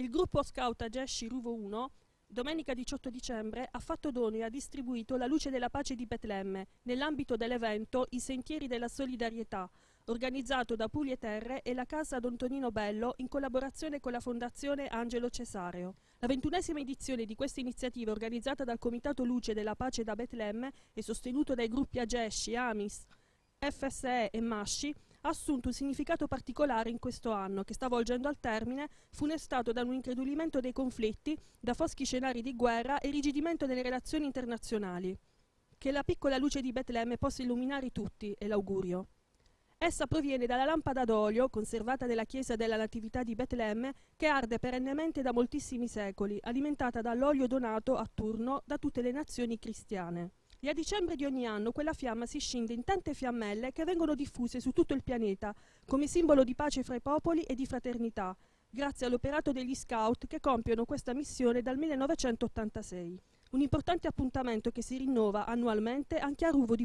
Il gruppo scout Agesci Ruvo 1 domenica 18 dicembre ha fatto dono e ha distribuito la luce della pace di Betlemme nell'ambito dell'evento I Sentieri della Solidarietà, organizzato da Puglie Terre e la Casa Don Tonino Bello in collaborazione con la Fondazione Angelo Cesareo. La ventunesima edizione di questa iniziativa organizzata dal Comitato Luce della Pace da Betlemme e sostenuto dai gruppi Agesci, Amis, FSE e Masci ha assunto un significato particolare in questo anno che sta volgendo al termine, funestato da un incredulimento dei conflitti, da foschi scenari di guerra e rigidimento delle relazioni internazionali. Che la piccola luce di Betlemme possa illuminare tutti è l'augurio. Essa proviene dalla lampada d'olio, conservata nella chiesa della Natività di Betlemme, che arde perennemente da moltissimi secoli, alimentata dall'olio donato a turno da tutte le nazioni cristiane. E a dicembre di ogni anno quella fiamma si scinde in tante fiammelle che vengono diffuse su tutto il pianeta come simbolo di pace fra i popoli e di fraternità, grazie all'operato degli scout che compiono questa missione dal 1986. Un importante appuntamento che si rinnova annualmente anche a Ruvo di